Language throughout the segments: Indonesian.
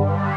Wow.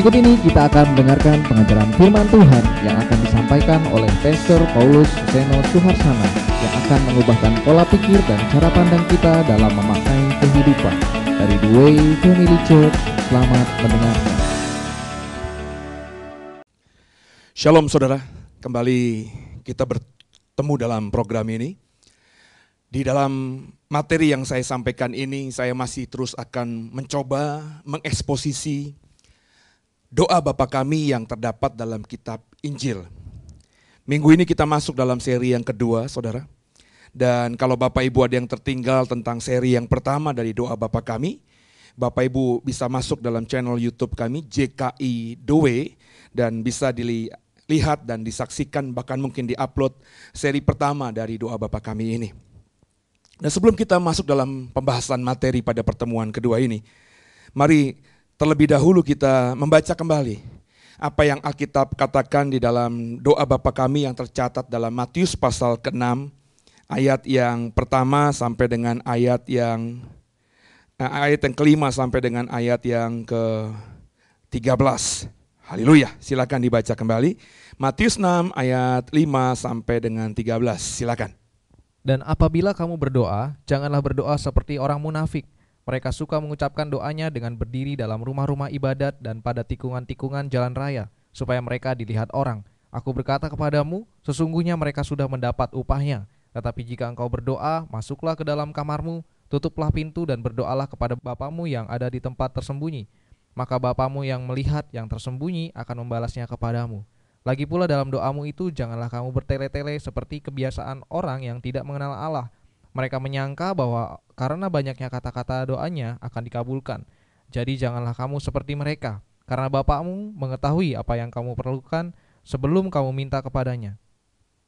Berikut ini kita akan mendengarkan pengajaran firman Tuhan yang akan disampaikan oleh Pastor Paulus Seno Suharsana yang akan mengubahkan pola pikir dan cara pandang kita dalam memakai kehidupan dari The Way Family Church. Selamat mendengarkan. Shalom saudara, kembali kita bertemu dalam program ini. Di dalam materi yang saya sampaikan ini, saya masih terus akan mencoba mengeksposisi doa Bapa kami yang terdapat dalam kitab Injil. Minggu ini kita masuk dalam seri yang kedua, Saudara. Dan kalau Bapak Ibu ada yang tertinggal tentang seri yang pertama dari doa Bapa kami, Bapak Ibu bisa masuk dalam channel YouTube kami JKI Doe dan bisa dilihat dan disaksikan bahkan mungkin diupload seri pertama dari doa Bapa kami ini. Nah, sebelum kita masuk dalam pembahasan materi pada pertemuan kedua ini, mari terlebih dahulu kita membaca kembali apa yang Alkitab katakan di dalam doa Bapa kami yang tercatat dalam Matius pasal ke-6 ayat yang pertama sampai dengan ayat yang eh, ayat yang kelima sampai dengan ayat yang ke-13. Haleluya, silakan dibaca kembali. Matius 6 ayat 5 sampai dengan 13, silakan. Dan apabila kamu berdoa, janganlah berdoa seperti orang munafik, mereka suka mengucapkan doanya dengan berdiri dalam rumah-rumah ibadat dan pada tikungan-tikungan jalan raya, supaya mereka dilihat orang. Aku berkata kepadamu, sesungguhnya mereka sudah mendapat upahnya. Tetapi jika engkau berdoa, masuklah ke dalam kamarmu, tutuplah pintu dan berdoalah kepada Bapamu yang ada di tempat tersembunyi. Maka Bapamu yang melihat yang tersembunyi akan membalasnya kepadamu. Lagi pula dalam doamu itu janganlah kamu bertele-tele seperti kebiasaan orang yang tidak mengenal Allah, mereka menyangka bahwa karena banyaknya kata-kata doanya akan dikabulkan. Jadi janganlah kamu seperti mereka, karena Bapakmu mengetahui apa yang kamu perlukan sebelum kamu minta kepadanya.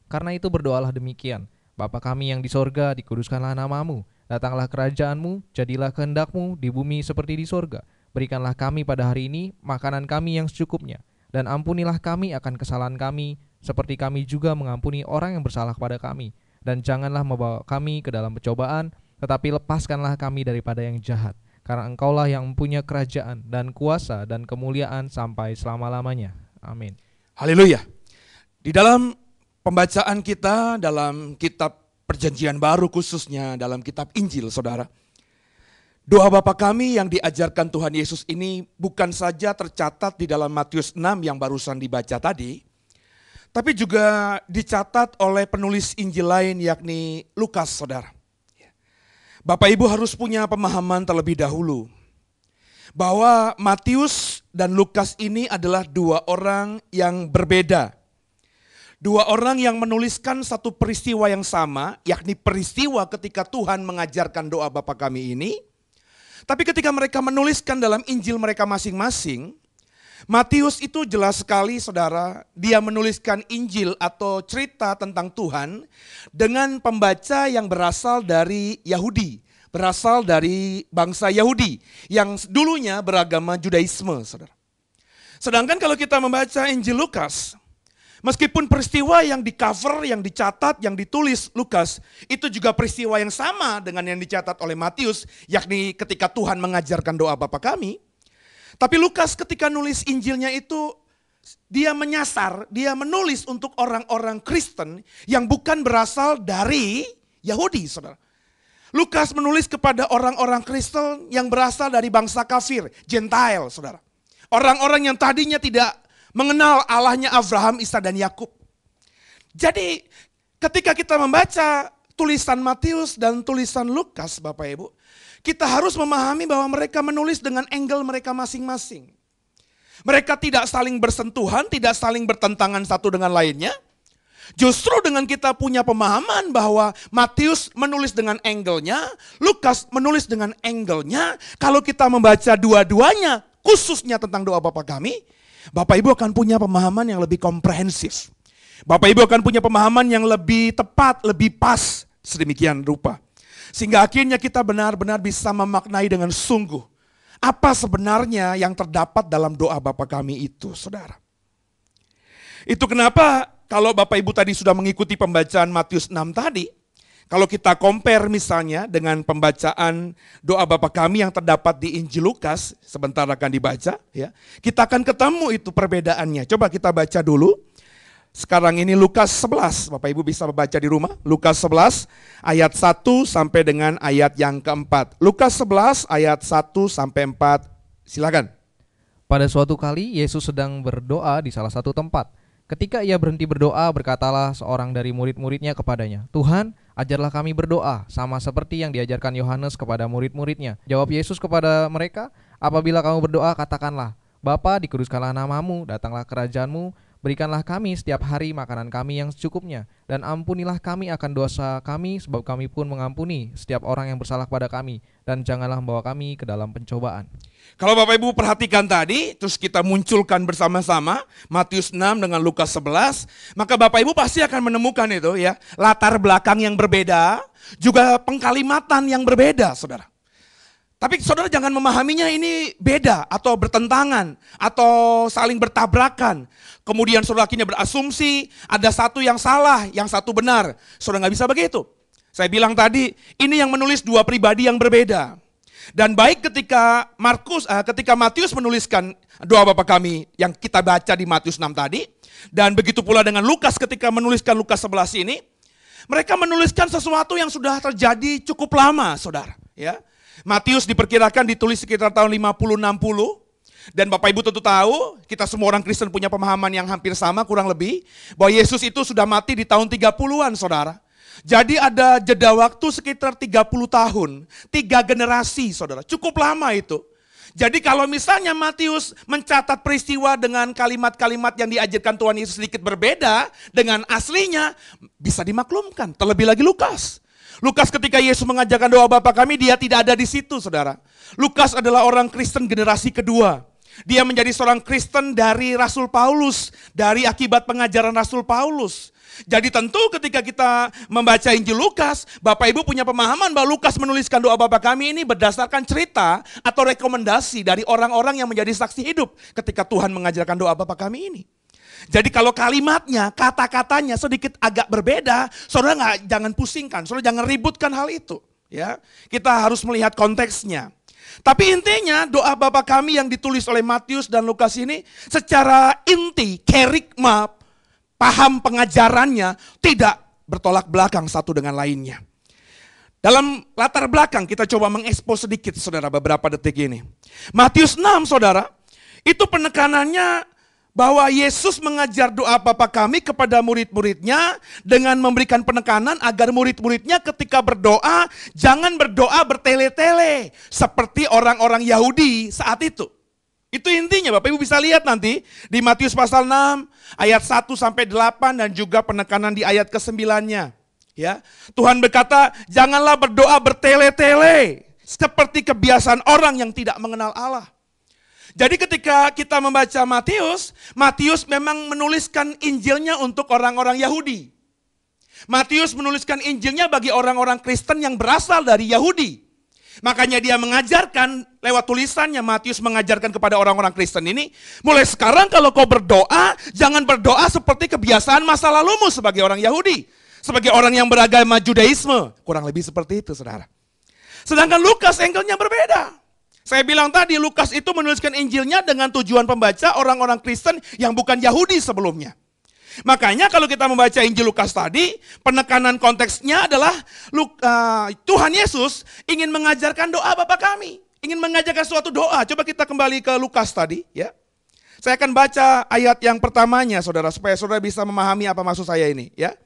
Karena itu berdoalah demikian, Bapa kami yang di sorga, dikuduskanlah namamu, datanglah kerajaanmu, jadilah kehendakmu di bumi seperti di sorga. Berikanlah kami pada hari ini makanan kami yang secukupnya, dan ampunilah kami akan kesalahan kami, seperti kami juga mengampuni orang yang bersalah kepada kami dan janganlah membawa kami ke dalam percobaan, tetapi lepaskanlah kami daripada yang jahat. Karena engkaulah yang mempunyai kerajaan dan kuasa dan kemuliaan sampai selama-lamanya. Amin. Haleluya. Di dalam pembacaan kita dalam kitab perjanjian baru khususnya dalam kitab Injil saudara. Doa Bapa kami yang diajarkan Tuhan Yesus ini bukan saja tercatat di dalam Matius 6 yang barusan dibaca tadi, tapi juga dicatat oleh penulis Injil lain yakni Lukas saudara. Ya. Bapak Ibu harus punya pemahaman terlebih dahulu bahwa Matius dan Lukas ini adalah dua orang yang berbeda. Dua orang yang menuliskan satu peristiwa yang sama, yakni peristiwa ketika Tuhan mengajarkan doa Bapa kami ini. Tapi ketika mereka menuliskan dalam Injil mereka masing-masing, Matius itu jelas sekali saudara, dia menuliskan Injil atau cerita tentang Tuhan dengan pembaca yang berasal dari Yahudi, berasal dari bangsa Yahudi yang dulunya beragama Judaisme, saudara. Sedangkan kalau kita membaca Injil Lukas, meskipun peristiwa yang di cover, yang dicatat, yang ditulis Lukas, itu juga peristiwa yang sama dengan yang dicatat oleh Matius, yakni ketika Tuhan mengajarkan doa Bapa kami, tapi Lukas ketika nulis Injilnya itu dia menyasar, dia menulis untuk orang-orang Kristen yang bukan berasal dari Yahudi, saudara. Lukas menulis kepada orang-orang Kristen yang berasal dari bangsa kafir, Gentile, saudara. Orang-orang yang tadinya tidak mengenal Allahnya Abraham, Isa, dan Yakub. Jadi ketika kita membaca tulisan Matius dan tulisan Lukas, Bapak Ibu, kita harus memahami bahwa mereka menulis dengan angle mereka masing-masing. Mereka tidak saling bersentuhan, tidak saling bertentangan satu dengan lainnya. Justru dengan kita punya pemahaman bahwa Matius menulis dengan angle-nya, Lukas menulis dengan angle-nya, kalau kita membaca dua-duanya, khususnya tentang doa Bapa kami, Bapak Ibu akan punya pemahaman yang lebih komprehensif. Bapak Ibu akan punya pemahaman yang lebih tepat, lebih pas sedemikian rupa. Sehingga akhirnya kita benar-benar bisa memaknai dengan sungguh. Apa sebenarnya yang terdapat dalam doa Bapa kami itu, saudara. Itu kenapa kalau Bapak Ibu tadi sudah mengikuti pembacaan Matius 6 tadi, kalau kita compare misalnya dengan pembacaan doa Bapa kami yang terdapat di Injil Lukas, sebentar akan dibaca ya. Kita akan ketemu itu perbedaannya. Coba kita baca dulu sekarang ini Lukas 11, Bapak Ibu bisa baca di rumah. Lukas 11 ayat 1 sampai dengan ayat yang keempat. Lukas 11 ayat 1 sampai 4. Silakan. Pada suatu kali Yesus sedang berdoa di salah satu tempat. Ketika ia berhenti berdoa, berkatalah seorang dari murid-muridnya kepadanya, "Tuhan, ajarlah kami berdoa, sama seperti yang diajarkan Yohanes kepada murid-muridnya." Jawab Yesus kepada mereka, "Apabila kamu berdoa, katakanlah, Bapa, dikuduskanlah namamu, datanglah kerajaanmu, Berikanlah kami setiap hari makanan kami yang secukupnya, dan ampunilah kami akan dosa kami, sebab kami pun mengampuni setiap orang yang bersalah pada kami, dan janganlah membawa kami ke dalam pencobaan. Kalau Bapak Ibu perhatikan tadi, terus kita munculkan bersama-sama Matius 6 dengan Lukas 11, maka Bapak Ibu pasti akan menemukan itu ya, latar belakang yang berbeda, juga pengkalimatan yang berbeda, Saudara. Tapi saudara jangan memahaminya ini beda atau bertentangan atau saling bertabrakan. Kemudian saudara akhirnya berasumsi ada satu yang salah, yang satu benar. Saudara nggak bisa begitu. Saya bilang tadi ini yang menulis dua pribadi yang berbeda. Dan baik ketika Markus, eh, ketika Matius menuliskan doa Bapa kami yang kita baca di Matius 6 tadi, dan begitu pula dengan Lukas ketika menuliskan Lukas 11 ini, mereka menuliskan sesuatu yang sudah terjadi cukup lama, saudara. Ya, Matius diperkirakan ditulis sekitar tahun 50-60. Dan Bapak Ibu tentu tahu, kita semua orang Kristen punya pemahaman yang hampir sama kurang lebih. Bahwa Yesus itu sudah mati di tahun 30-an saudara. Jadi ada jeda waktu sekitar 30 tahun. Tiga generasi saudara, cukup lama itu. Jadi kalau misalnya Matius mencatat peristiwa dengan kalimat-kalimat yang diajarkan Tuhan Yesus sedikit berbeda dengan aslinya, bisa dimaklumkan. Terlebih lagi Lukas. Lukas ketika Yesus mengajarkan doa Bapa kami, dia tidak ada di situ, saudara. Lukas adalah orang Kristen generasi kedua. Dia menjadi seorang Kristen dari Rasul Paulus, dari akibat pengajaran Rasul Paulus. Jadi tentu ketika kita membaca Injil Lukas, Bapak Ibu punya pemahaman bahwa Lukas menuliskan doa Bapa kami ini berdasarkan cerita atau rekomendasi dari orang-orang yang menjadi saksi hidup ketika Tuhan mengajarkan doa Bapa kami ini. Jadi kalau kalimatnya, kata-katanya sedikit agak berbeda, saudara nggak jangan pusingkan, saudara jangan ributkan hal itu. Ya, kita harus melihat konteksnya. Tapi intinya doa Bapa kami yang ditulis oleh Matius dan Lukas ini secara inti, kerikma, paham pengajarannya tidak bertolak belakang satu dengan lainnya. Dalam latar belakang kita coba mengekspos sedikit saudara beberapa detik ini. Matius 6 saudara, itu penekanannya bahwa Yesus mengajar doa Bapa kami kepada murid-muridnya dengan memberikan penekanan agar murid-muridnya ketika berdoa jangan berdoa bertele-tele seperti orang-orang Yahudi saat itu. Itu intinya Bapak Ibu bisa lihat nanti di Matius pasal 6 ayat 1 sampai 8 dan juga penekanan di ayat ke-9-nya. Ya. Tuhan berkata, "Janganlah berdoa bertele-tele seperti kebiasaan orang yang tidak mengenal Allah." Jadi ketika kita membaca Matius, Matius memang menuliskan Injilnya untuk orang-orang Yahudi. Matius menuliskan Injilnya bagi orang-orang Kristen yang berasal dari Yahudi. Makanya dia mengajarkan lewat tulisannya Matius mengajarkan kepada orang-orang Kristen ini, mulai sekarang kalau kau berdoa, jangan berdoa seperti kebiasaan masa lalumu sebagai orang Yahudi, sebagai orang yang beragama Judaisme, kurang lebih seperti itu, Saudara. Sedangkan Lukas angle-nya berbeda. Saya bilang tadi Lukas itu menuliskan Injilnya dengan tujuan pembaca orang-orang Kristen yang bukan Yahudi sebelumnya. Makanya kalau kita membaca Injil Lukas tadi, penekanan konteksnya adalah eh, Tuhan Yesus ingin mengajarkan doa Bapa kami, ingin mengajarkan suatu doa. Coba kita kembali ke Lukas tadi, ya. Saya akan baca ayat yang pertamanya, saudara, supaya saudara bisa memahami apa maksud saya ini, ya.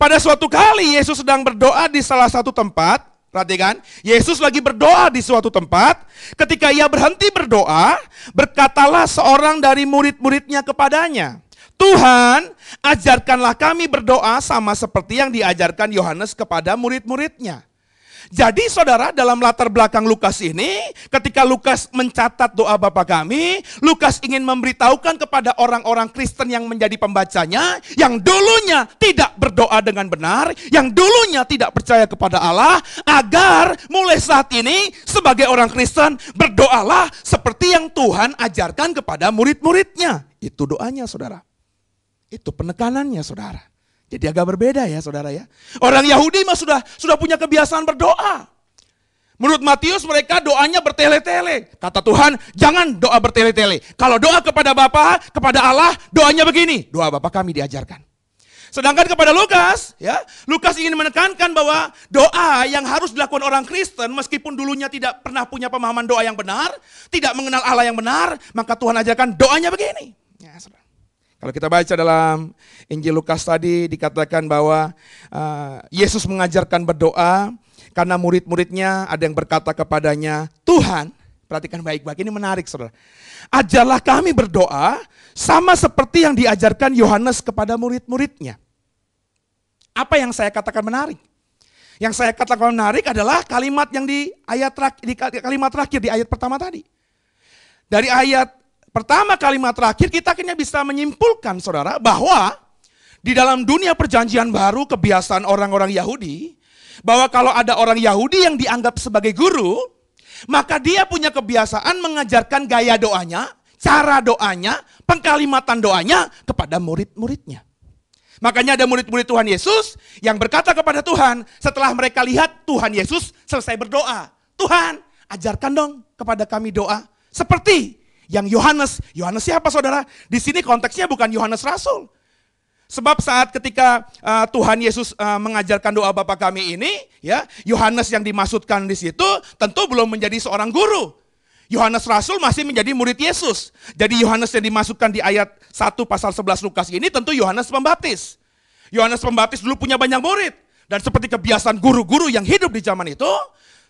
Pada suatu kali Yesus sedang berdoa di salah satu tempat, Perhatikan, Yesus lagi berdoa di suatu tempat. Ketika ia berhenti berdoa, berkatalah seorang dari murid-muridnya kepadanya, "Tuhan, ajarkanlah kami berdoa sama seperti yang diajarkan Yohanes kepada murid-muridnya." Jadi saudara dalam latar belakang Lukas ini, ketika Lukas mencatat doa Bapa kami, Lukas ingin memberitahukan kepada orang-orang Kristen yang menjadi pembacanya, yang dulunya tidak berdoa dengan benar, yang dulunya tidak percaya kepada Allah, agar mulai saat ini sebagai orang Kristen berdoalah seperti yang Tuhan ajarkan kepada murid-muridnya. Itu doanya saudara. Itu penekanannya saudara. Jadi agak berbeda ya saudara ya. Orang Yahudi mah sudah sudah punya kebiasaan berdoa. Menurut Matius mereka doanya bertele-tele. Kata Tuhan, jangan doa bertele-tele. Kalau doa kepada Bapa, kepada Allah, doanya begini. Doa Bapa kami diajarkan. Sedangkan kepada Lukas, ya, Lukas ingin menekankan bahwa doa yang harus dilakukan orang Kristen meskipun dulunya tidak pernah punya pemahaman doa yang benar, tidak mengenal Allah yang benar, maka Tuhan ajarkan doanya begini. Ya, kalau kita baca dalam Injil Lukas tadi dikatakan bahwa uh, Yesus mengajarkan berdoa karena murid-muridnya ada yang berkata kepadanya, "Tuhan, perhatikan baik-baik ini menarik Saudara. Ajarlah kami berdoa sama seperti yang diajarkan Yohanes kepada murid-muridnya." Apa yang saya katakan menarik? Yang saya katakan menarik adalah kalimat yang di ayat terakhir, di kalimat terakhir di ayat pertama tadi. Dari ayat pertama kalimat terakhir kita akhirnya bisa menyimpulkan saudara bahwa di dalam dunia perjanjian baru kebiasaan orang-orang Yahudi bahwa kalau ada orang Yahudi yang dianggap sebagai guru maka dia punya kebiasaan mengajarkan gaya doanya, cara doanya, pengkalimatan doanya kepada murid-muridnya. Makanya ada murid-murid Tuhan Yesus yang berkata kepada Tuhan, setelah mereka lihat Tuhan Yesus selesai berdoa, Tuhan ajarkan dong kepada kami doa seperti yang Yohanes, Yohanes siapa saudara? Di sini konteksnya bukan Yohanes Rasul. Sebab saat ketika uh, Tuhan Yesus uh, mengajarkan doa Bapa kami ini, ya, Yohanes yang dimaksudkan di situ tentu belum menjadi seorang guru. Yohanes Rasul masih menjadi murid Yesus. Jadi Yohanes yang dimasukkan di ayat 1 pasal 11 Lukas ini tentu Yohanes Pembaptis. Yohanes Pembaptis dulu punya banyak murid. Dan seperti kebiasaan guru-guru yang hidup di zaman itu,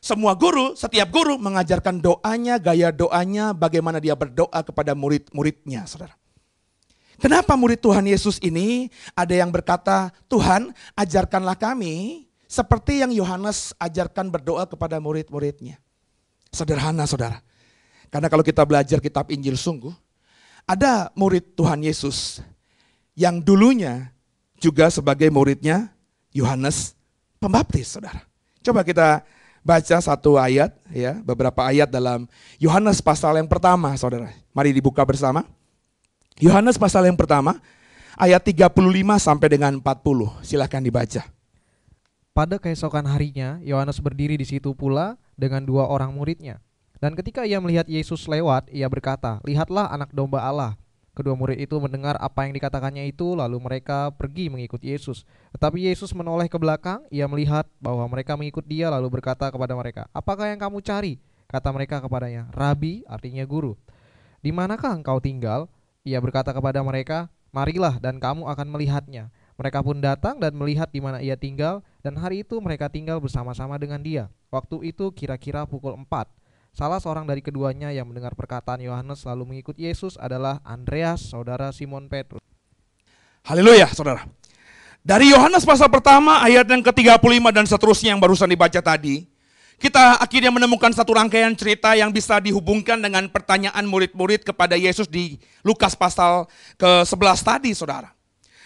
semua guru, setiap guru mengajarkan doanya, gaya doanya, bagaimana dia berdoa kepada murid-muridnya, saudara. Kenapa murid Tuhan Yesus ini ada yang berkata, Tuhan ajarkanlah kami seperti yang Yohanes ajarkan berdoa kepada murid-muridnya. Sederhana saudara. Karena kalau kita belajar kitab Injil sungguh, ada murid Tuhan Yesus yang dulunya juga sebagai muridnya Yohanes Pembaptis saudara. Coba kita baca satu ayat ya, beberapa ayat dalam Yohanes pasal yang pertama, Saudara. Mari dibuka bersama. Yohanes pasal yang pertama ayat 35 sampai dengan 40. Silahkan dibaca. Pada keesokan harinya, Yohanes berdiri di situ pula dengan dua orang muridnya. Dan ketika ia melihat Yesus lewat, ia berkata, "Lihatlah anak domba Allah Kedua murid itu mendengar apa yang dikatakannya itu, lalu mereka pergi mengikuti Yesus. Tetapi Yesus menoleh ke belakang, ia melihat bahwa mereka mengikut dia, lalu berkata kepada mereka, Apakah yang kamu cari? Kata mereka kepadanya, Rabi artinya guru. Di manakah engkau tinggal? Ia berkata kepada mereka, Marilah dan kamu akan melihatnya. Mereka pun datang dan melihat di mana ia tinggal, dan hari itu mereka tinggal bersama-sama dengan dia. Waktu itu kira-kira pukul 4. Salah seorang dari keduanya yang mendengar perkataan Yohanes lalu mengikut Yesus adalah Andreas, saudara Simon Petrus. Haleluya, saudara. Dari Yohanes pasal pertama ayat yang ke-35 dan seterusnya yang barusan dibaca tadi, kita akhirnya menemukan satu rangkaian cerita yang bisa dihubungkan dengan pertanyaan murid-murid kepada Yesus di Lukas pasal ke-11 tadi, saudara.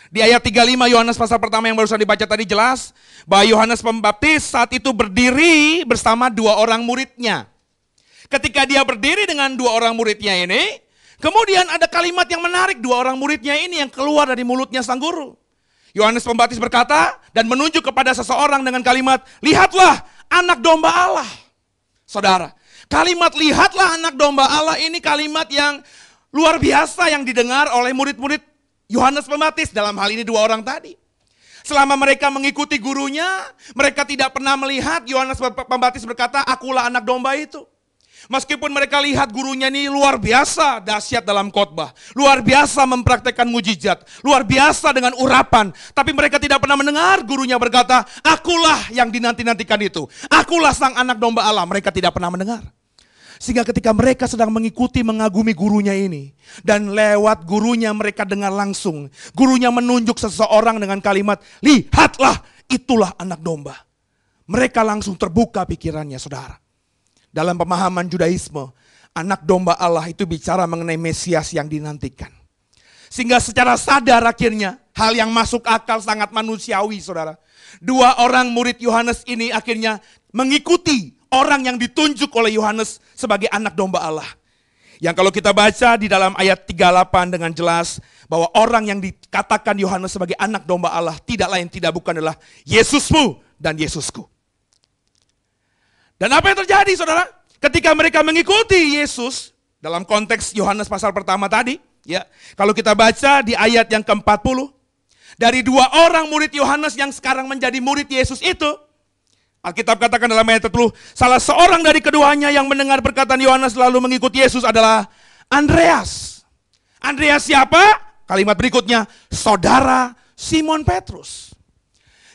Di ayat 35 Yohanes pasal pertama yang barusan dibaca tadi jelas bahwa Yohanes Pembaptis saat itu berdiri bersama dua orang muridnya. Ketika dia berdiri dengan dua orang muridnya ini, kemudian ada kalimat yang menarik dua orang muridnya ini yang keluar dari mulutnya sang guru. Yohanes Pembaptis berkata dan menunjuk kepada seseorang dengan kalimat, "Lihatlah anak domba Allah." Saudara, kalimat "lihatlah anak domba Allah" ini kalimat yang luar biasa yang didengar oleh murid-murid Yohanes Pembaptis dalam hal ini dua orang tadi. Selama mereka mengikuti gurunya, mereka tidak pernah melihat Yohanes Pembaptis berkata, "Akulah anak domba itu." Meskipun mereka lihat gurunya ini luar biasa dahsyat dalam khotbah, luar biasa mempraktekkan mujizat, luar biasa dengan urapan, tapi mereka tidak pernah mendengar gurunya berkata, "Akulah yang dinanti-nantikan itu. Akulah sang anak domba Allah." Mereka tidak pernah mendengar. Sehingga ketika mereka sedang mengikuti mengagumi gurunya ini. Dan lewat gurunya mereka dengar langsung. Gurunya menunjuk seseorang dengan kalimat, lihatlah itulah anak domba. Mereka langsung terbuka pikirannya saudara dalam pemahaman Judaisme, anak domba Allah itu bicara mengenai Mesias yang dinantikan. Sehingga secara sadar akhirnya hal yang masuk akal sangat manusiawi saudara. Dua orang murid Yohanes ini akhirnya mengikuti orang yang ditunjuk oleh Yohanes sebagai anak domba Allah. Yang kalau kita baca di dalam ayat 38 dengan jelas bahwa orang yang dikatakan Yohanes sebagai anak domba Allah tidak lain tidak bukan adalah Yesusmu dan Yesusku. Dan apa yang terjadi saudara? Ketika mereka mengikuti Yesus, dalam konteks Yohanes pasal pertama tadi, ya. Kalau kita baca di ayat yang ke-40, dari dua orang murid Yohanes yang sekarang menjadi murid Yesus itu, Alkitab katakan dalam ayat 10, salah seorang dari keduanya yang mendengar perkataan Yohanes lalu mengikuti Yesus adalah Andreas. Andreas siapa? Kalimat berikutnya, saudara Simon Petrus.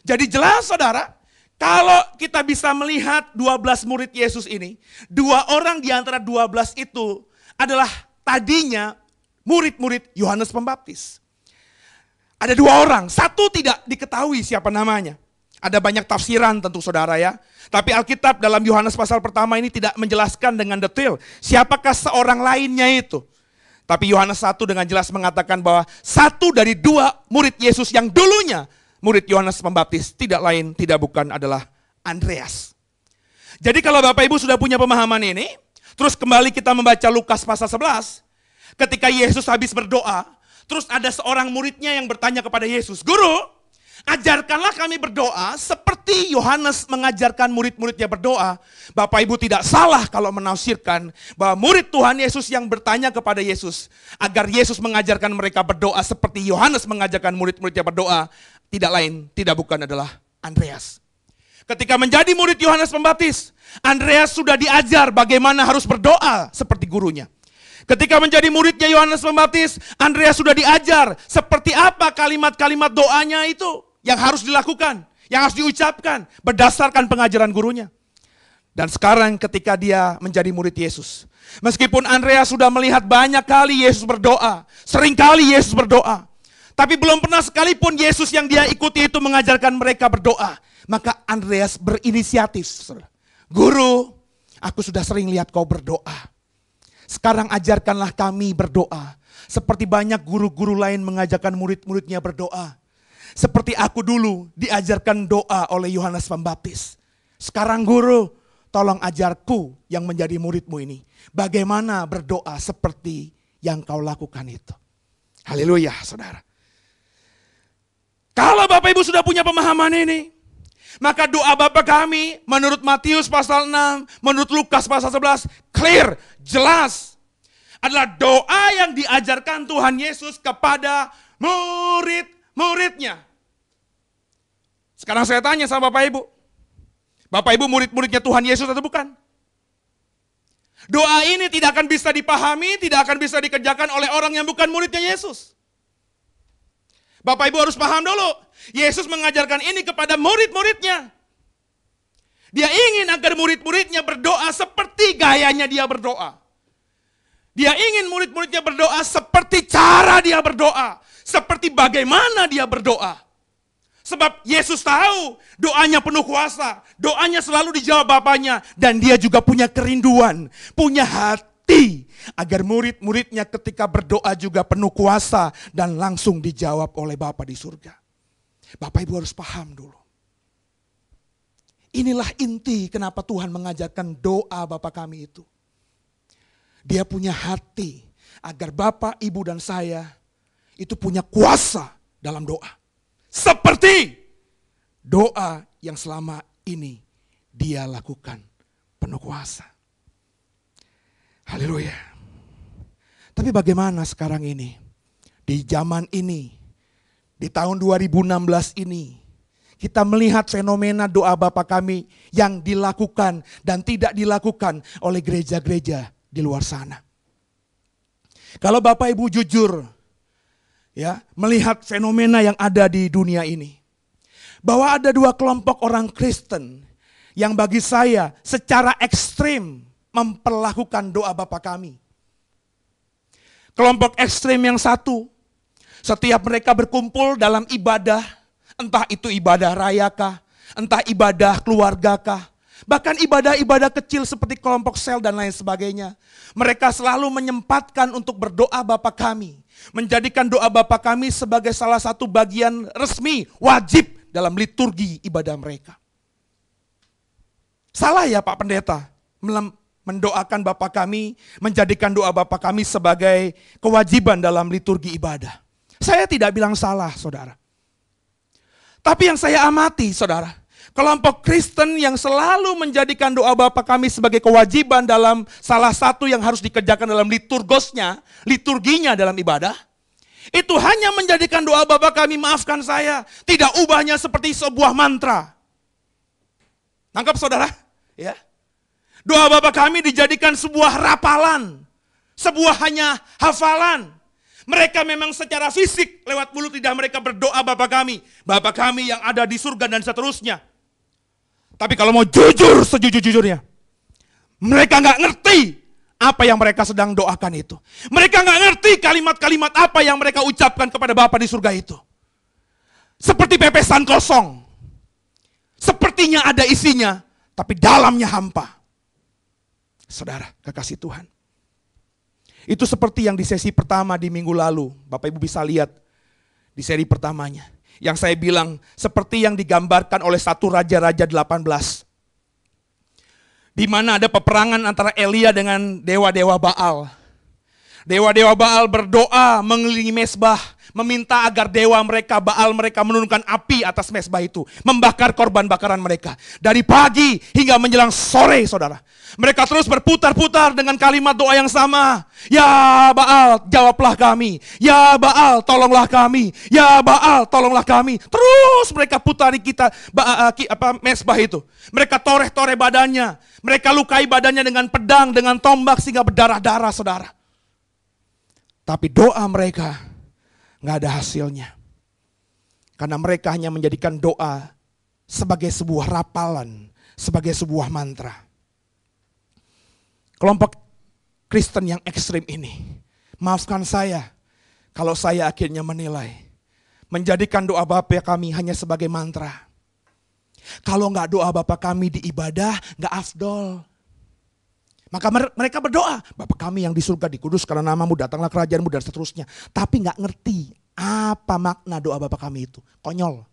Jadi jelas saudara, kalau kita bisa melihat 12 murid Yesus ini, dua orang di antara 12 itu adalah tadinya murid-murid Yohanes Pembaptis. Ada dua orang, satu tidak diketahui siapa namanya. Ada banyak tafsiran tentu saudara ya. Tapi Alkitab dalam Yohanes pasal pertama ini tidak menjelaskan dengan detail siapakah seorang lainnya itu. Tapi Yohanes satu dengan jelas mengatakan bahwa satu dari dua murid Yesus yang dulunya murid Yohanes Pembaptis tidak lain tidak bukan adalah Andreas. Jadi kalau Bapak Ibu sudah punya pemahaman ini, terus kembali kita membaca Lukas pasal 11, ketika Yesus habis berdoa, terus ada seorang muridnya yang bertanya kepada Yesus, "Guru, ajarkanlah kami berdoa seperti Yohanes mengajarkan murid-muridnya berdoa." Bapak Ibu tidak salah kalau menafsirkan bahwa murid Tuhan Yesus yang bertanya kepada Yesus agar Yesus mengajarkan mereka berdoa seperti Yohanes mengajarkan murid-muridnya berdoa tidak lain, tidak bukan adalah Andreas. Ketika menjadi murid Yohanes Pembaptis, Andreas sudah diajar bagaimana harus berdoa seperti gurunya. Ketika menjadi muridnya Yohanes Pembaptis, Andreas sudah diajar seperti apa kalimat-kalimat doanya itu yang harus dilakukan, yang harus diucapkan berdasarkan pengajaran gurunya. Dan sekarang ketika dia menjadi murid Yesus, meskipun Andreas sudah melihat banyak kali Yesus berdoa, sering kali Yesus berdoa, tapi belum pernah sekalipun Yesus yang dia ikuti itu mengajarkan mereka berdoa. Maka Andreas berinisiatif. Guru, aku sudah sering lihat kau berdoa. Sekarang ajarkanlah kami berdoa. Seperti banyak guru-guru lain mengajarkan murid-muridnya berdoa. Seperti aku dulu diajarkan doa oleh Yohanes Pembaptis. Sekarang guru, tolong ajarku yang menjadi muridmu ini. Bagaimana berdoa seperti yang kau lakukan itu. Haleluya saudara. Kalau Bapak Ibu sudah punya pemahaman ini, maka doa bapak kami menurut Matius pasal 6, menurut Lukas pasal 11, clear, jelas. Adalah doa yang diajarkan Tuhan Yesus kepada murid-muridnya. Sekarang saya tanya sama Bapak Ibu. Bapak Ibu murid-muridnya Tuhan Yesus atau bukan? Doa ini tidak akan bisa dipahami, tidak akan bisa dikerjakan oleh orang yang bukan muridnya Yesus. Bapak Ibu harus paham dulu. Yesus mengajarkan ini kepada murid-muridnya. Dia ingin agar murid-muridnya berdoa seperti gayanya dia berdoa. Dia ingin murid-muridnya berdoa seperti cara dia berdoa, seperti bagaimana dia berdoa. Sebab Yesus tahu doanya penuh kuasa, doanya selalu dijawab Bapaknya, dan dia juga punya kerinduan, punya hati mengerti agar murid-muridnya ketika berdoa juga penuh kuasa dan langsung dijawab oleh Bapa di surga. Bapak Ibu harus paham dulu. Inilah inti kenapa Tuhan mengajarkan doa Bapak kami itu. Dia punya hati agar Bapak, Ibu dan saya itu punya kuasa dalam doa. Seperti doa yang selama ini dia lakukan penuh kuasa. Haleluya. Tapi bagaimana sekarang ini? Di zaman ini, di tahun 2016 ini, kita melihat fenomena doa Bapa kami yang dilakukan dan tidak dilakukan oleh gereja-gereja di luar sana. Kalau Bapak Ibu jujur ya, melihat fenomena yang ada di dunia ini bahwa ada dua kelompok orang Kristen yang bagi saya secara ekstrim memperlakukan doa Bapa kami. Kelompok ekstrem yang satu, setiap mereka berkumpul dalam ibadah, entah itu ibadah raya kah, entah ibadah keluargakah, bahkan ibadah-ibadah kecil seperti kelompok sel dan lain sebagainya. Mereka selalu menyempatkan untuk berdoa Bapa kami, menjadikan doa Bapa kami sebagai salah satu bagian resmi, wajib dalam liturgi ibadah mereka. Salah ya Pak Pendeta mendoakan Bapak kami, menjadikan doa Bapak kami sebagai kewajiban dalam liturgi ibadah. Saya tidak bilang salah, saudara. Tapi yang saya amati, saudara, kelompok Kristen yang selalu menjadikan doa Bapak kami sebagai kewajiban dalam salah satu yang harus dikerjakan dalam liturgosnya, liturginya dalam ibadah, itu hanya menjadikan doa Bapak kami maafkan saya, tidak ubahnya seperti sebuah mantra. Nangkap saudara? Ya. Doa Bapak kami dijadikan sebuah rapalan, sebuah hanya hafalan. Mereka memang secara fisik lewat mulut tidak mereka berdoa Bapak kami, Bapak kami yang ada di surga dan seterusnya. Tapi kalau mau jujur sejujur-jujurnya, mereka nggak ngerti apa yang mereka sedang doakan itu. Mereka nggak ngerti kalimat-kalimat apa yang mereka ucapkan kepada Bapak di surga itu. Seperti pepesan kosong. Sepertinya ada isinya, tapi dalamnya hampa. Saudara, kekasih Tuhan. Itu seperti yang di sesi pertama di minggu lalu, Bapak Ibu bisa lihat di seri pertamanya. Yang saya bilang seperti yang digambarkan oleh satu raja-raja 18. Di mana ada peperangan antara Elia dengan dewa-dewa Baal. Dewa-dewa Baal berdoa mengelilingi mesbah, meminta agar dewa mereka, Baal mereka menurunkan api atas mesbah itu, membakar korban bakaran mereka. Dari pagi hingga menjelang sore, saudara. Mereka terus berputar-putar dengan kalimat doa yang sama. Ya Baal, jawablah kami. Ya Baal, tolonglah kami. Ya Baal, tolonglah kami. Terus mereka putari kita ba, apa mesbah itu. Mereka toreh-toreh badannya. Mereka lukai badannya dengan pedang, dengan tombak sehingga berdarah-darah, saudara. Tapi doa mereka nggak ada hasilnya. Karena mereka hanya menjadikan doa sebagai sebuah rapalan, sebagai sebuah mantra kelompok Kristen yang ekstrim ini. Maafkan saya kalau saya akhirnya menilai. Menjadikan doa Bapa kami hanya sebagai mantra. Kalau nggak doa Bapa kami di ibadah, nggak afdol. Maka mereka berdoa, Bapa kami yang di surga di kudus karena namamu, datanglah kerajaanmu dan seterusnya. Tapi nggak ngerti apa makna doa Bapa kami itu. Konyol.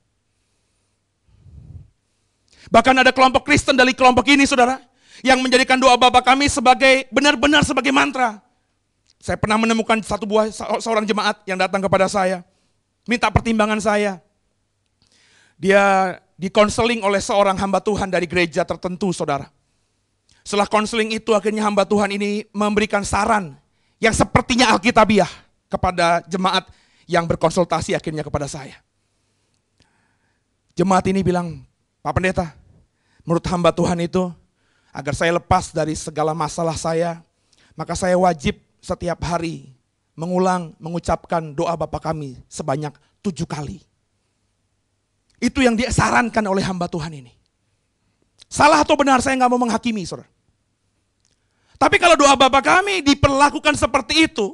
Bahkan ada kelompok Kristen dari kelompok ini saudara yang menjadikan doa Bapak kami sebagai benar-benar sebagai mantra. Saya pernah menemukan satu buah seorang jemaat yang datang kepada saya, minta pertimbangan saya. Dia dikonseling oleh seorang hamba Tuhan dari gereja tertentu, saudara. Setelah konseling itu akhirnya hamba Tuhan ini memberikan saran yang sepertinya alkitabiah kepada jemaat yang berkonsultasi akhirnya kepada saya. Jemaat ini bilang, Pak Pendeta, menurut hamba Tuhan itu agar saya lepas dari segala masalah saya, maka saya wajib setiap hari mengulang, mengucapkan doa Bapa kami sebanyak tujuh kali. Itu yang disarankan oleh hamba Tuhan ini. Salah atau benar saya nggak mau menghakimi, saudara. Tapi kalau doa Bapa kami diperlakukan seperti itu,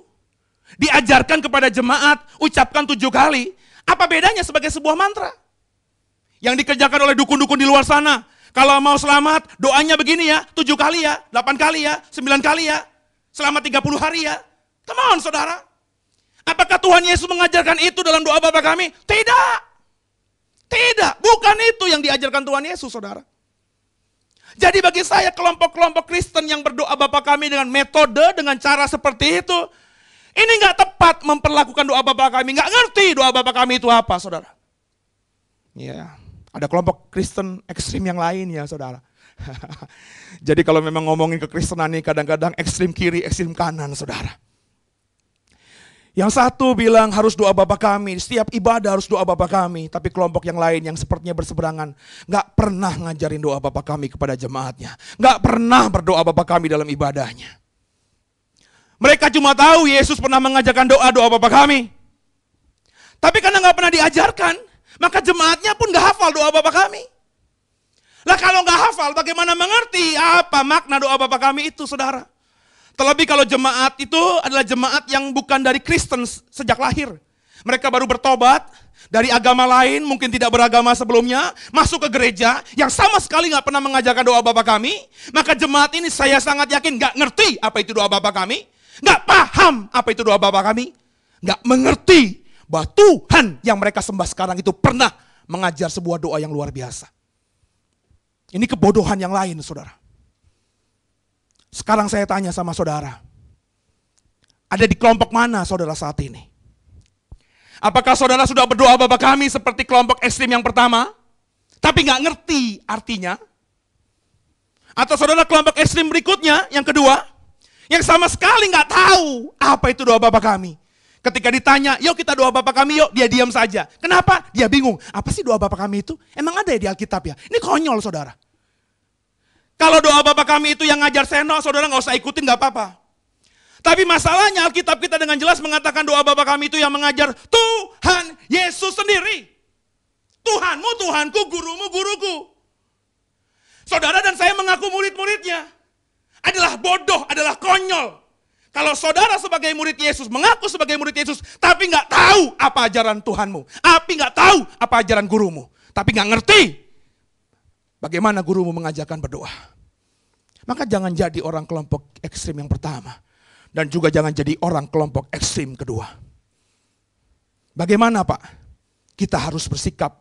diajarkan kepada jemaat, ucapkan tujuh kali, apa bedanya sebagai sebuah mantra? Yang dikerjakan oleh dukun-dukun di luar sana, kalau mau selamat, doanya begini ya, tujuh kali ya, delapan kali ya, sembilan kali ya, selama tiga puluh hari ya. Come on saudara. Apakah Tuhan Yesus mengajarkan itu dalam doa Bapa kami? Tidak. Tidak, bukan itu yang diajarkan Tuhan Yesus saudara. Jadi bagi saya kelompok-kelompok Kristen yang berdoa Bapa kami dengan metode, dengan cara seperti itu, ini nggak tepat memperlakukan doa Bapa kami, nggak ngerti doa Bapa kami itu apa, saudara. Ya. Yeah. Ada kelompok Kristen ekstrim yang lain ya saudara. Jadi kalau memang ngomongin kekristenan ini kadang-kadang ekstrim kiri, ekstrim kanan saudara. Yang satu bilang harus doa Bapa kami, setiap ibadah harus doa Bapa kami. Tapi kelompok yang lain yang sepertinya berseberangan, gak pernah ngajarin doa Bapa kami kepada jemaatnya. Gak pernah berdoa Bapa kami dalam ibadahnya. Mereka cuma tahu Yesus pernah mengajarkan doa-doa Bapa kami. Tapi karena nggak pernah diajarkan, maka jemaatnya pun gak hafal doa Bapak kami. Lah kalau gak hafal bagaimana mengerti apa makna doa Bapak kami itu saudara. Terlebih kalau jemaat itu adalah jemaat yang bukan dari Kristen sejak lahir. Mereka baru bertobat dari agama lain, mungkin tidak beragama sebelumnya, masuk ke gereja yang sama sekali nggak pernah mengajarkan doa Bapak kami. Maka jemaat ini saya sangat yakin nggak ngerti apa itu doa Bapak kami, nggak paham apa itu doa Bapak kami, nggak mengerti bahwa Tuhan yang mereka sembah sekarang itu pernah mengajar sebuah doa yang luar biasa. Ini kebodohan yang lain, saudara. Sekarang saya tanya sama saudara, ada di kelompok mana saudara saat ini? Apakah saudara sudah berdoa Bapak kami seperti kelompok ekstrim yang pertama, tapi nggak ngerti artinya? Atau saudara kelompok ekstrim berikutnya, yang kedua, yang sama sekali nggak tahu apa itu doa Bapak kami. Ketika ditanya, yuk kita doa Bapak kami yuk, dia diam saja. Kenapa? Dia bingung. Apa sih doa Bapak kami itu? Emang ada ya di Alkitab ya? Ini konyol saudara. Kalau doa Bapak kami itu yang ngajar seno, saudara nggak usah ikutin nggak apa-apa. Tapi masalahnya Alkitab kita dengan jelas mengatakan doa Bapak kami itu yang mengajar Tuhan Yesus sendiri. Tuhanmu, Tuhanku, gurumu, guruku. Saudara dan saya mengaku murid-muridnya. Adalah bodoh, adalah konyol. Kalau saudara sebagai murid Yesus, mengaku sebagai murid Yesus, tapi nggak tahu apa ajaran Tuhanmu. Tapi nggak tahu apa ajaran gurumu. Tapi nggak ngerti bagaimana gurumu mengajarkan berdoa. Maka jangan jadi orang kelompok ekstrim yang pertama. Dan juga jangan jadi orang kelompok ekstrim kedua. Bagaimana Pak? Kita harus bersikap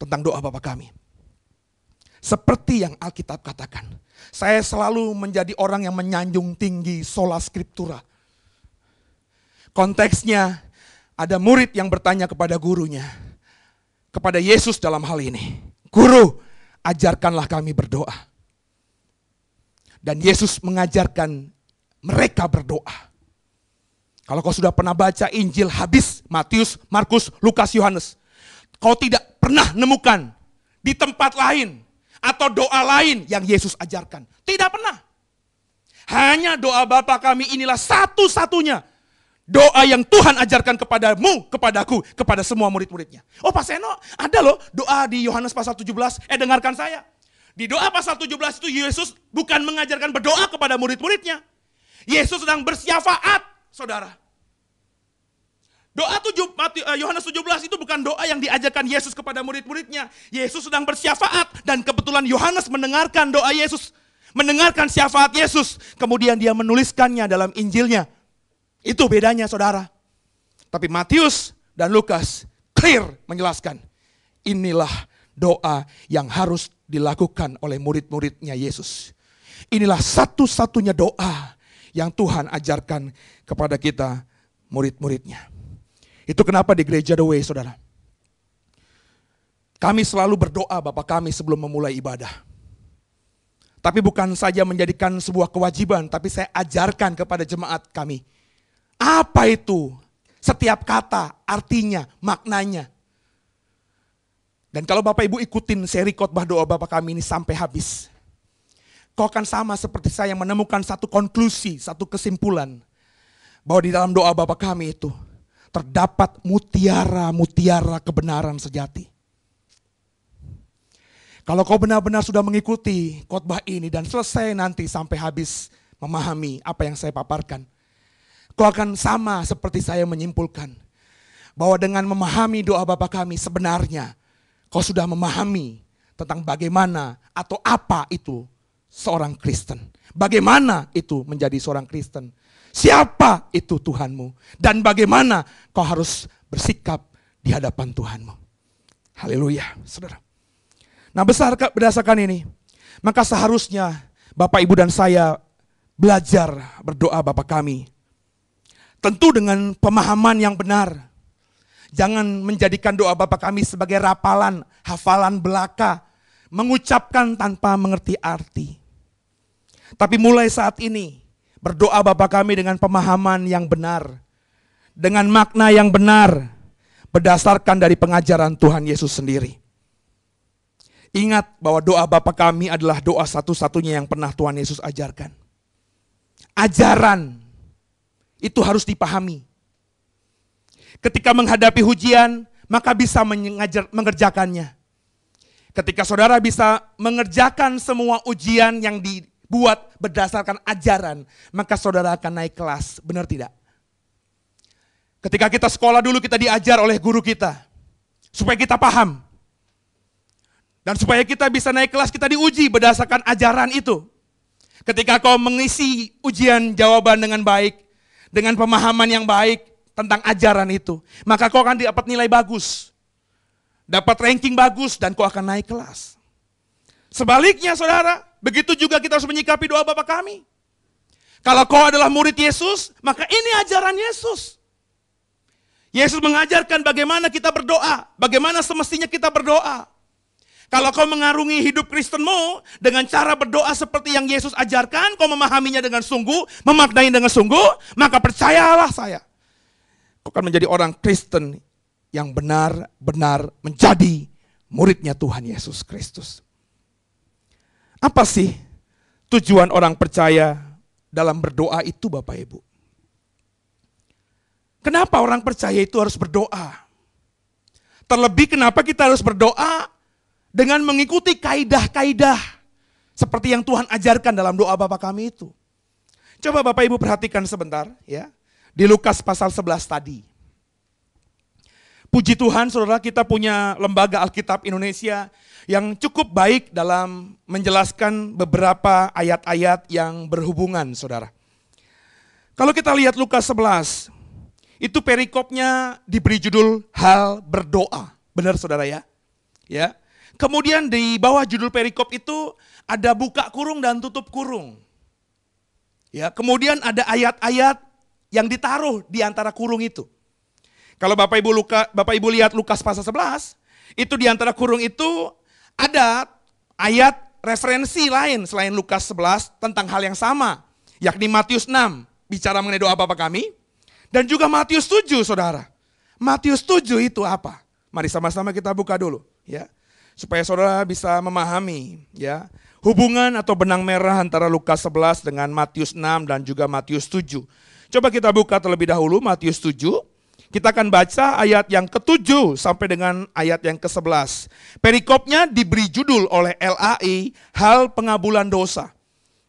tentang doa Bapak kami. Seperti yang Alkitab katakan. Saya selalu menjadi orang yang menyanjung tinggi sola scriptura. Konteksnya ada murid yang bertanya kepada gurunya. Kepada Yesus dalam hal ini. Guru, ajarkanlah kami berdoa. Dan Yesus mengajarkan mereka berdoa. Kalau kau sudah pernah baca Injil habis, Matius, Markus, Lukas, Yohanes. Kau tidak pernah nemukan di tempat lain atau doa lain yang Yesus ajarkan. Tidak pernah. Hanya doa Bapa kami inilah satu-satunya doa yang Tuhan ajarkan kepadamu, kepadaku, kepada semua murid-muridnya. Oh Pak Seno, ada loh doa di Yohanes pasal 17. Eh dengarkan saya. Di doa pasal 17 itu Yesus bukan mengajarkan berdoa kepada murid-muridnya. Yesus sedang bersyafaat, saudara. Doa tujuh, eh, Yohanes 17 itu bukan doa yang diajarkan Yesus kepada murid-muridnya. Yesus sedang bersyafaat dan kebetulan Yohanes mendengarkan doa Yesus. Mendengarkan syafaat Yesus. Kemudian dia menuliskannya dalam Injilnya. Itu bedanya saudara. Tapi Matius dan Lukas clear menjelaskan. Inilah doa yang harus dilakukan oleh murid-muridnya Yesus. Inilah satu-satunya doa yang Tuhan ajarkan kepada kita murid-muridnya. Itu kenapa di gereja The Way, saudara. Kami selalu berdoa Bapak kami sebelum memulai ibadah. Tapi bukan saja menjadikan sebuah kewajiban, tapi saya ajarkan kepada jemaat kami. Apa itu? Setiap kata, artinya, maknanya. Dan kalau Bapak Ibu ikutin seri khotbah doa Bapak kami ini sampai habis. Kau akan sama seperti saya menemukan satu konklusi, satu kesimpulan. Bahwa di dalam doa Bapak kami itu, terdapat mutiara-mutiara kebenaran sejati. Kalau kau benar-benar sudah mengikuti khotbah ini dan selesai nanti sampai habis memahami apa yang saya paparkan, kau akan sama seperti saya menyimpulkan bahwa dengan memahami doa Bapa kami sebenarnya kau sudah memahami tentang bagaimana atau apa itu seorang Kristen. Bagaimana itu menjadi seorang Kristen? Siapa itu Tuhanmu? Dan bagaimana kau harus bersikap di hadapan Tuhanmu. Haleluya, saudara. Nah besar berdasarkan ini, maka seharusnya Bapak, Ibu, dan saya belajar berdoa Bapak kami. Tentu dengan pemahaman yang benar. Jangan menjadikan doa Bapak kami sebagai rapalan, hafalan belaka. Mengucapkan tanpa mengerti arti. Tapi mulai saat ini, Berdoa Bapak kami dengan pemahaman yang benar, dengan makna yang benar, berdasarkan dari pengajaran Tuhan Yesus sendiri. Ingat bahwa doa Bapa kami adalah doa satu-satunya yang pernah Tuhan Yesus ajarkan. Ajaran itu harus dipahami. Ketika menghadapi hujian, maka bisa mengajar, mengerjakannya. Ketika saudara bisa mengerjakan semua ujian yang di, buat berdasarkan ajaran, maka saudara akan naik kelas. Benar tidak? Ketika kita sekolah dulu kita diajar oleh guru kita. Supaya kita paham. Dan supaya kita bisa naik kelas kita diuji berdasarkan ajaran itu. Ketika kau mengisi ujian jawaban dengan baik, dengan pemahaman yang baik tentang ajaran itu, maka kau akan dapat nilai bagus. Dapat ranking bagus dan kau akan naik kelas. Sebaliknya saudara, begitu juga kita harus menyikapi doa bapak kami. Kalau kau adalah murid Yesus, maka ini ajaran Yesus. Yesus mengajarkan bagaimana kita berdoa, bagaimana semestinya kita berdoa. Kalau kau mengarungi hidup Kristenmu dengan cara berdoa seperti yang Yesus ajarkan, kau memahaminya dengan sungguh, memaknai dengan sungguh, maka percayalah saya. Kau akan menjadi orang Kristen yang benar-benar menjadi muridnya Tuhan Yesus Kristus. Apa sih tujuan orang percaya dalam berdoa itu Bapak Ibu? Kenapa orang percaya itu harus berdoa? Terlebih kenapa kita harus berdoa dengan mengikuti kaidah-kaidah seperti yang Tuhan ajarkan dalam doa Bapak kami itu. Coba Bapak Ibu perhatikan sebentar ya. Di Lukas pasal 11 tadi. Puji Tuhan saudara kita punya lembaga Alkitab Indonesia yang cukup baik dalam menjelaskan beberapa ayat-ayat yang berhubungan saudara. Kalau kita lihat Lukas 11, itu perikopnya diberi judul hal berdoa. Benar saudara ya? Ya. Kemudian di bawah judul perikop itu ada buka kurung dan tutup kurung. Ya, kemudian ada ayat-ayat yang ditaruh di antara kurung itu. Kalau Bapak Ibu Luka, Bapak Ibu lihat Lukas pasal 11, itu di antara kurung itu ada ayat referensi lain selain Lukas 11 tentang hal yang sama, yakni Matius 6 bicara mengenai doa Bapa kami dan juga Matius 7 Saudara. Matius 7 itu apa? Mari sama-sama kita buka dulu ya. Supaya Saudara bisa memahami ya hubungan atau benang merah antara Lukas 11 dengan Matius 6 dan juga Matius 7. Coba kita buka terlebih dahulu Matius 7 kita akan baca ayat yang ke-7 sampai dengan ayat yang ke-11. Perikopnya diberi judul oleh LAI, Hal Pengabulan Dosa.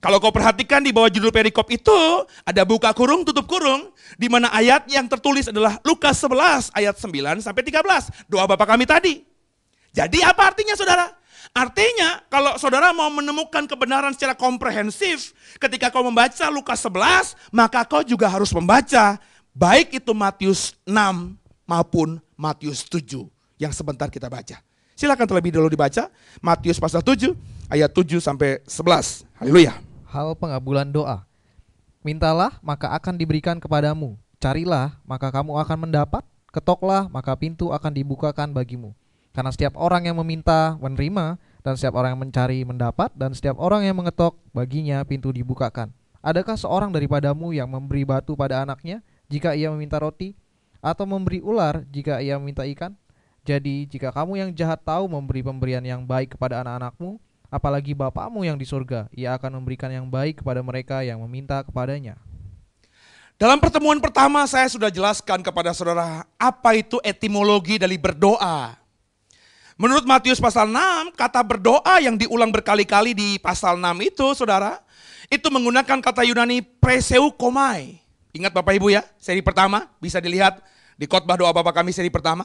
Kalau kau perhatikan di bawah judul perikop itu, ada buka kurung, tutup kurung, di mana ayat yang tertulis adalah Lukas 11 ayat 9 sampai 13, doa Bapak kami tadi. Jadi apa artinya saudara? Artinya kalau saudara mau menemukan kebenaran secara komprehensif, ketika kau membaca Lukas 11, maka kau juga harus membaca Baik itu Matius 6 maupun Matius 7 yang sebentar kita baca. Silakan terlebih dahulu dibaca Matius pasal 7 ayat 7 sampai 11. Haleluya. Hal pengabulan doa. Mintalah maka akan diberikan kepadamu. Carilah maka kamu akan mendapat. Ketoklah maka pintu akan dibukakan bagimu. Karena setiap orang yang meminta menerima dan setiap orang yang mencari mendapat dan setiap orang yang mengetok baginya pintu dibukakan. Adakah seorang daripadamu yang memberi batu pada anaknya jika ia meminta roti, atau memberi ular jika ia meminta ikan? Jadi, jika kamu yang jahat tahu memberi pemberian yang baik kepada anak-anakmu, apalagi Bapamu yang di surga, ia akan memberikan yang baik kepada mereka yang meminta kepadanya. Dalam pertemuan pertama saya sudah jelaskan kepada saudara apa itu etimologi dari berdoa. Menurut Matius pasal 6, kata berdoa yang diulang berkali-kali di pasal 6 itu saudara, itu menggunakan kata Yunani preseukomai. Ingat Bapak Ibu ya, seri pertama bisa dilihat di khotbah doa Bapak kami seri pertama.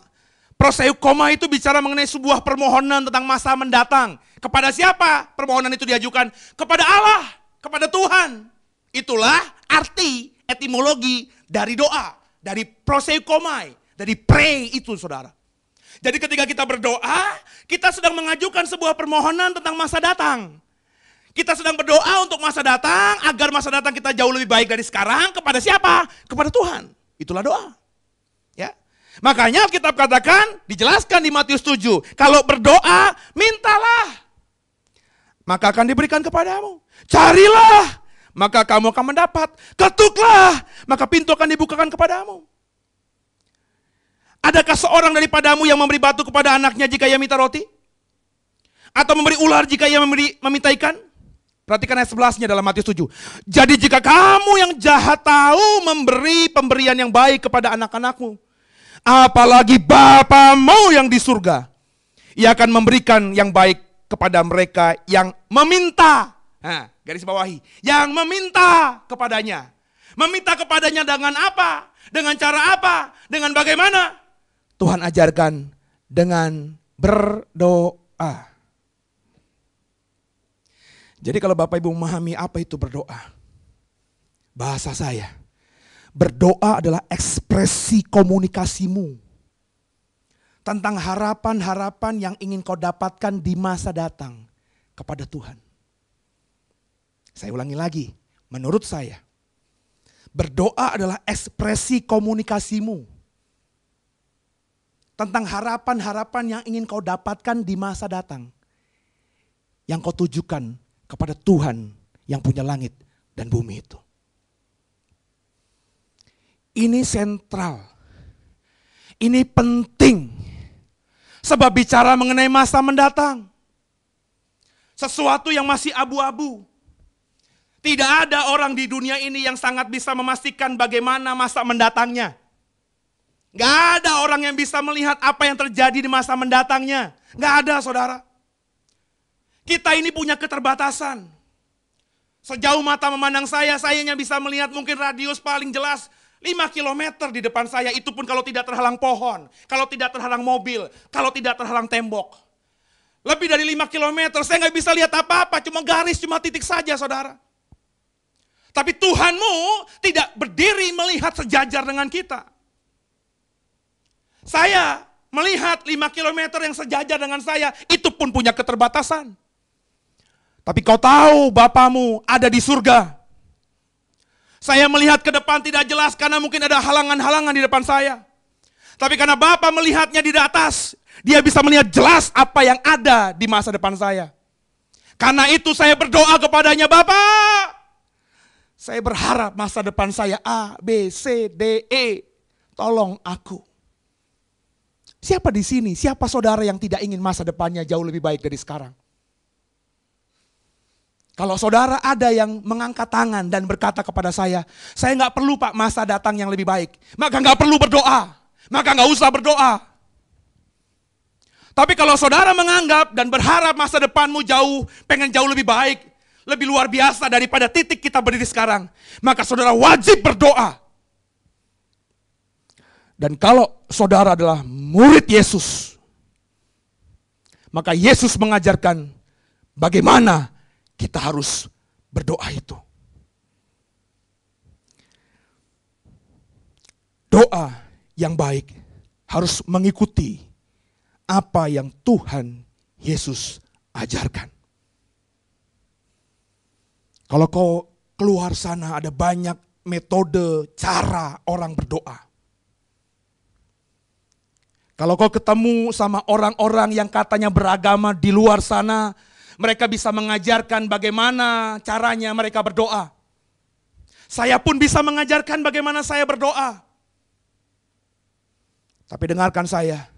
koma itu bicara mengenai sebuah permohonan tentang masa mendatang. Kepada siapa permohonan itu diajukan? Kepada Allah, kepada Tuhan. Itulah arti etimologi dari doa, dari komai dari pray itu saudara. Jadi ketika kita berdoa, kita sedang mengajukan sebuah permohonan tentang masa datang. Kita sedang berdoa untuk masa datang, agar masa datang kita jauh lebih baik dari sekarang. Kepada siapa? Kepada Tuhan. Itulah doa. Ya. Makanya kita katakan, dijelaskan di Matius 7. Kalau berdoa, mintalah. Maka akan diberikan kepadamu. Carilah, maka kamu akan mendapat. Ketuklah, maka pintu akan dibukakan kepadamu. Adakah seorang daripadamu yang memberi batu kepada anaknya jika ia minta roti? Atau memberi ular jika ia memberi, meminta ikan? Perhatikan ayat sebelasnya dalam Matius 7. Jadi jika kamu yang jahat tahu memberi pemberian yang baik kepada anak-anakmu, apalagi Bapamu yang di surga, ia akan memberikan yang baik kepada mereka yang meminta. Nah, garis bawahi. Yang meminta kepadanya. Meminta kepadanya dengan apa? Dengan cara apa? Dengan bagaimana? Tuhan ajarkan dengan berdoa. Jadi kalau Bapak Ibu memahami apa itu berdoa, bahasa saya, berdoa adalah ekspresi komunikasimu tentang harapan-harapan yang ingin kau dapatkan di masa datang kepada Tuhan. Saya ulangi lagi, menurut saya, berdoa adalah ekspresi komunikasimu tentang harapan-harapan yang ingin kau dapatkan di masa datang yang kau tujukan kepada Tuhan yang punya langit dan bumi itu. Ini sentral. Ini penting. Sebab bicara mengenai masa mendatang. Sesuatu yang masih abu-abu. Tidak ada orang di dunia ini yang sangat bisa memastikan bagaimana masa mendatangnya. Gak ada orang yang bisa melihat apa yang terjadi di masa mendatangnya. Gak ada saudara. Kita ini punya keterbatasan. Sejauh mata memandang saya, saya hanya bisa melihat mungkin radius paling jelas 5 km di depan saya. Itu pun kalau tidak terhalang pohon, kalau tidak terhalang mobil, kalau tidak terhalang tembok. Lebih dari 5 km, saya nggak bisa lihat apa-apa, cuma garis, cuma titik saja saudara. Tapi Tuhanmu tidak berdiri melihat sejajar dengan kita. Saya melihat 5 km yang sejajar dengan saya, itu pun punya keterbatasan. Tapi kau tahu Bapamu ada di surga. Saya melihat ke depan tidak jelas karena mungkin ada halangan-halangan di depan saya. Tapi karena Bapak melihatnya di atas, dia bisa melihat jelas apa yang ada di masa depan saya. Karena itu saya berdoa kepadanya, Bapak, saya berharap masa depan saya A, B, C, D, E. Tolong aku. Siapa di sini? Siapa saudara yang tidak ingin masa depannya jauh lebih baik dari sekarang? Kalau saudara ada yang mengangkat tangan dan berkata kepada saya, saya nggak perlu pak masa datang yang lebih baik. Maka nggak perlu berdoa. Maka nggak usah berdoa. Tapi kalau saudara menganggap dan berharap masa depanmu jauh, pengen jauh lebih baik, lebih luar biasa daripada titik kita berdiri sekarang, maka saudara wajib berdoa. Dan kalau saudara adalah murid Yesus, maka Yesus mengajarkan bagaimana kita harus berdoa itu. Doa yang baik harus mengikuti apa yang Tuhan Yesus ajarkan. Kalau kau keluar sana ada banyak metode cara orang berdoa. Kalau kau ketemu sama orang-orang yang katanya beragama di luar sana, mereka bisa mengajarkan bagaimana caranya mereka berdoa. Saya pun bisa mengajarkan bagaimana saya berdoa. Tapi dengarkan saya,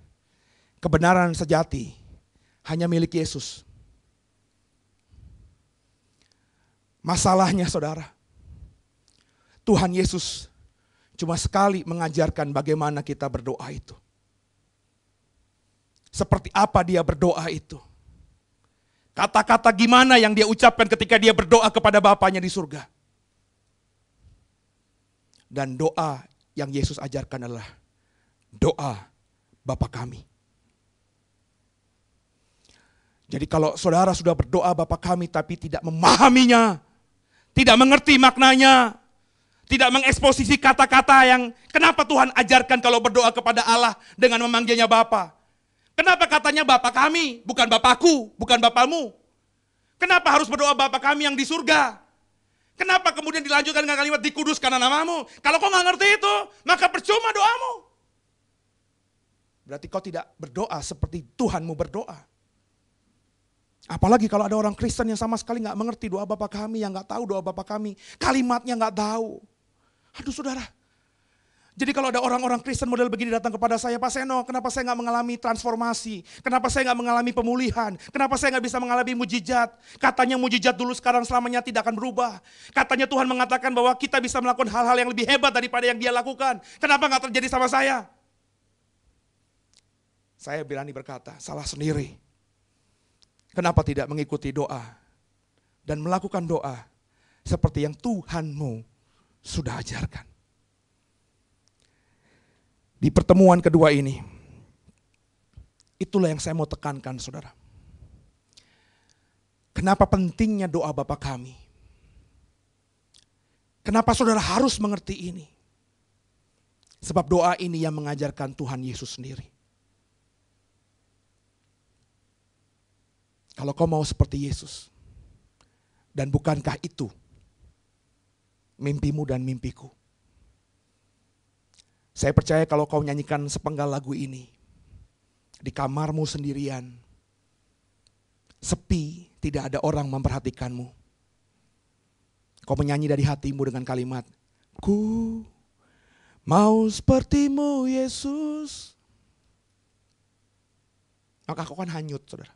kebenaran sejati hanya milik Yesus. Masalahnya saudara, Tuhan Yesus cuma sekali mengajarkan bagaimana kita berdoa itu. Seperti apa dia berdoa itu. Kata-kata gimana yang dia ucapkan ketika dia berdoa kepada Bapaknya di surga. Dan doa yang Yesus ajarkan adalah doa Bapa kami. Jadi kalau saudara sudah berdoa Bapa kami tapi tidak memahaminya, tidak mengerti maknanya, tidak mengeksposisi kata-kata yang kenapa Tuhan ajarkan kalau berdoa kepada Allah dengan memanggilnya Bapak. Kenapa katanya Bapak kami, bukan Bapakku, bukan Bapamu? Kenapa harus berdoa Bapak kami yang di surga? Kenapa kemudian dilanjutkan dengan kalimat dikuduskan karena namamu? Kalau kau nggak ngerti itu, maka percuma doamu. Berarti kau tidak berdoa seperti Tuhanmu berdoa. Apalagi kalau ada orang Kristen yang sama sekali nggak mengerti doa Bapak kami, yang nggak tahu doa Bapak kami, kalimatnya nggak tahu. Aduh saudara, jadi kalau ada orang-orang Kristen model begini datang kepada saya, Pak Seno, kenapa saya nggak mengalami transformasi? Kenapa saya nggak mengalami pemulihan? Kenapa saya nggak bisa mengalami mujizat? Katanya mujizat dulu sekarang selamanya tidak akan berubah. Katanya Tuhan mengatakan bahwa kita bisa melakukan hal-hal yang lebih hebat daripada yang dia lakukan. Kenapa nggak terjadi sama saya? Saya berani berkata, salah sendiri. Kenapa tidak mengikuti doa dan melakukan doa seperti yang Tuhanmu sudah ajarkan di pertemuan kedua ini. Itulah yang saya mau tekankan saudara. Kenapa pentingnya doa Bapa kami? Kenapa saudara harus mengerti ini? Sebab doa ini yang mengajarkan Tuhan Yesus sendiri. Kalau kau mau seperti Yesus, dan bukankah itu mimpimu dan mimpiku? Saya percaya kalau kau nyanyikan sepenggal lagu ini di kamarmu sendirian, sepi, tidak ada orang memperhatikanmu. Kau menyanyi dari hatimu dengan kalimat, Ku mau sepertimu Yesus. Maka kau kan hanyut saudara.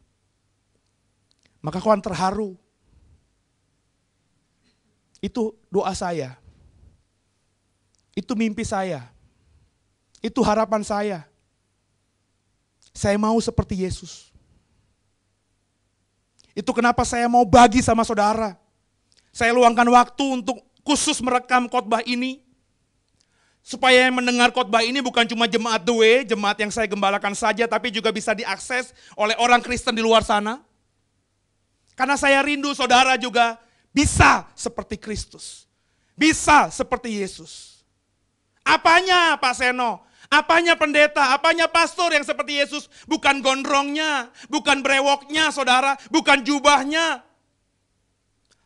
Maka kau kan terharu. Itu doa saya. Itu mimpi saya itu harapan saya. Saya mau seperti Yesus. Itu kenapa saya mau bagi sama saudara. Saya luangkan waktu untuk khusus merekam khotbah ini. Supaya yang mendengar khotbah ini bukan cuma jemaat The jemaat yang saya gembalakan saja, tapi juga bisa diakses oleh orang Kristen di luar sana. Karena saya rindu saudara juga bisa seperti Kristus. Bisa seperti Yesus. Apanya Pak Seno? Apanya pendeta, apanya pastor yang seperti Yesus? Bukan gondrongnya, bukan brewoknya saudara, bukan jubahnya.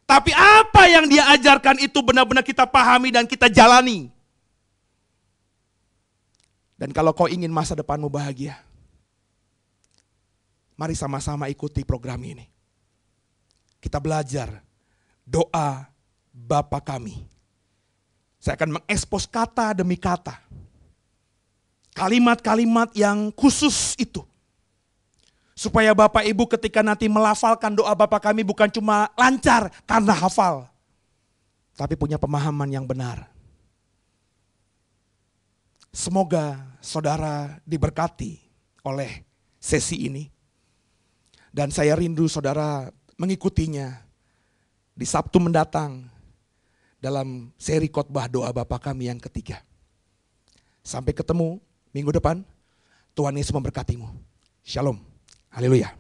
Tapi apa yang dia ajarkan itu benar-benar kita pahami dan kita jalani. Dan kalau kau ingin masa depanmu bahagia, mari sama-sama ikuti program ini. Kita belajar doa Bapa kami saya akan mengekspos kata demi kata. Kalimat-kalimat yang khusus itu. Supaya Bapak Ibu ketika nanti melafalkan doa Bapak kami bukan cuma lancar karena hafal. Tapi punya pemahaman yang benar. Semoga saudara diberkati oleh sesi ini. Dan saya rindu saudara mengikutinya di Sabtu mendatang dalam seri khotbah doa Bapa kami yang ketiga. Sampai ketemu minggu depan. Tuhan Yesus memberkatimu. Shalom. Haleluya.